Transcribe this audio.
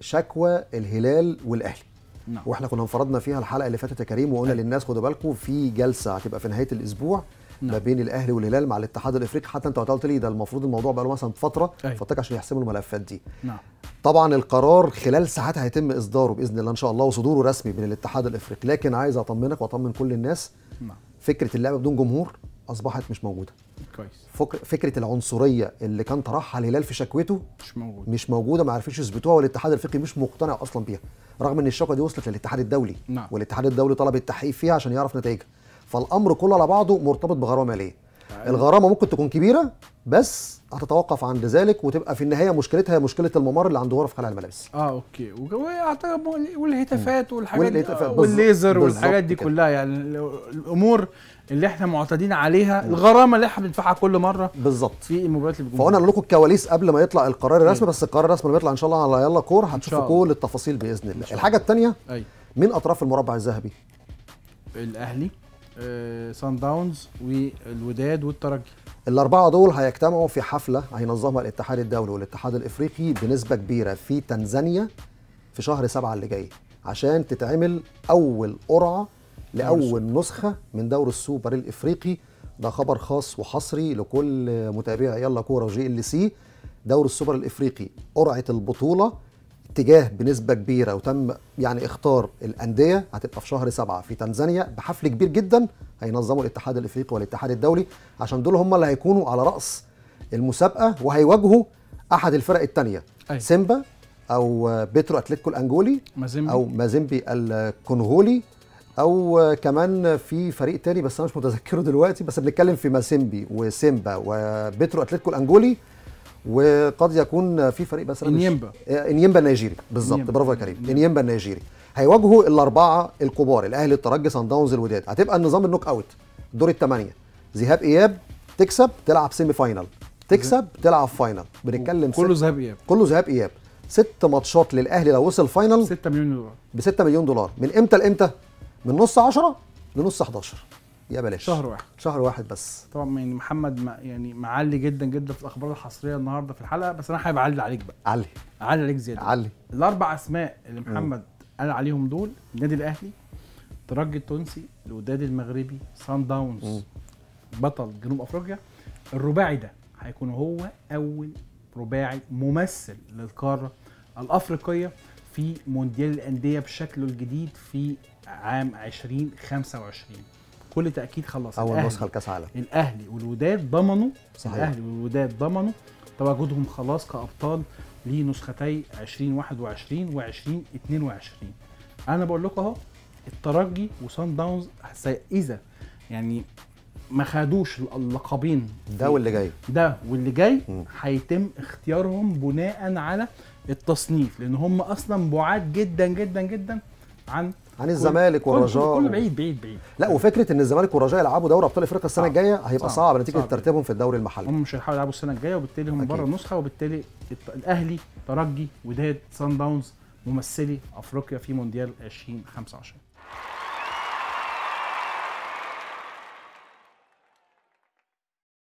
شكوى الهلال والاهلي نعم. واحنا كنا انفردنا فيها الحلقه اللي فاتت يا كريم وقلنا أيوة. للناس خدوا بالكم في جلسه هتبقى في نهايه الاسبوع نعم. ما بين الاهلي والهلال مع الاتحاد الافريقي حتى انت قلت لي ده المفروض الموضوع بقى له مثلا فتره أيوة. فتك عشان يحسموا الملفات دي نعم. طبعا القرار خلال ساعات هيتم اصداره باذن الله ان شاء الله وصدوره رسمي من الاتحاد الافريقي لكن عايز اطمنك واطمن كل الناس نعم. فكره اللعبه بدون جمهور اصبحت مش موجوده كويس فكره العنصريه اللي كان طرحها الهلال في شكوته مش موجوده مش موجوده ما عرفوش يثبتوها والاتحاد الافريقي مش مقتنع اصلا بيها رغم ان الشكوى دي وصلت للاتحاد الدولي نعم. والاتحاد الدولي طلب التحقيق فيها عشان يعرف نتائجها فالامر كله على بعضه مرتبط بغرامه ماليه الغرامه ممكن تكون كبيره بس هتتوقف عند ذلك وتبقى في النهايه مشكلتها مشكله الممر اللي عند غرف خلع الملابس اه اوكي واعتقد والهتافات والحاجات والهتافات والليزر والحاجات دي آه، كلها يعني الامور اللي احنا معتادين عليها الغرامه اللي احنا بندفعها كل مره بالظبط في المباريات اللي فقلنا لكم الكواليس قبل ما يطلع القرار الرسمي بس القرار الرسمي لما يطلع ان شاء الله على يلا كور هتشوفوا كل التفاصيل باذن الله الحاجه الثانيه مين اطراف المربع الذهبي الاهلي سان آه، داونز والوداد والترجي الأربعة دول هيجتمعوا في حفلة هينظمها الاتحاد الدولي والاتحاد الإفريقي بنسبة كبيرة في تنزانيا في شهر سبعة اللي جاي عشان تتعمل أول قرعة لأول نسخة من دور السوبر الإفريقي ده خبر خاص وحصري لكل متابعي يلا كورة وجي ال سي دور السوبر الإفريقي قرعة البطولة اتجاه بنسبه كبيره وتم يعني اختار الانديه هتبقى في شهر سبعه في تنزانيا بحفل كبير جدا هينظمه الاتحاد الافريقي والاتحاد الدولي عشان دول هم اللي هيكونوا على راس المسابقه وهيواجهوا احد الفرق الثانيه أيوة. سيمبا او بيترو اتلتيكو الانجولي مازيمبي. او مازيمبي الكونغولي او كمان في فريق تاني بس انا مش متذكره دلوقتي بس بنتكلم في ماسيمبي وسيمبا وبيترو اتلتيكو الانجولي وقد يكون في فريق مثلا انيمبا آه، انيمبا النيجيري بالظبط برافو يا كريم انيمبا النيجيري هيواجهوا الاربعه الكبار الاهلي الترجي سان داونز الوداد هتبقى النظام النوك اوت دور الثمانيه ذهاب اياب تكسب تلعب سيمي فاينل تكسب تلعب فاينل بنتكلم كله ذهاب اياب كله ذهاب اياب ست ماتشات للاهلي لو وصل ب 6 مليون دولار ب 6 مليون دولار من امتى لامتى؟ من نص 10 لنص 11 يا بلاش شهر واحد شهر واحد بس طبعا يعني محمد يعني معلي جدا جدا في الاخبار الحصريه النهارده في الحلقه بس انا حابب اعلي عليك بقى علي اعلي عليك زياده علي الاربع اسماء اللي محمد قال عليهم دول النادي الاهلي الترجي التونسي الوداد المغربي سان داونز م. بطل جنوب افريقيا الرباعي ده هيكون هو اول رباعي ممثل للقاره الافريقيه في مونديال الانديه بشكله الجديد في عام 2025 بكل تاكيد خلاص اول نسخه لكاس عالم الاهلي والوداد ضمنوا صحيح الاهلي والوداد ضمنوا تواجدهم خلاص كابطال لنسختي 2021 و 2022 انا بقول لكم اهو الترجي وصن داونز اذا يعني ما خدوش اللقبين ده واللي جاي ده واللي جاي هيتم اختيارهم بناء على التصنيف لان هم اصلا بعاد جدا جدا جدا عن عن الزمالك والرجاء كل بعيد بعيد بعيد لا وفكره ان الزمالك والرجاء يلعبوا دوري ابطال افريقيا السنه الجايه هيبقى صعب, صعب نتيجه ترتيبهم في الدوري المحلي هم مش هيحاولوا يلعبوا السنه الجايه وبالتالي هم بره النسخه وبالتالي الاهلي ترجي وداد سان داونز ممثلي افريقيا في مونديال 2025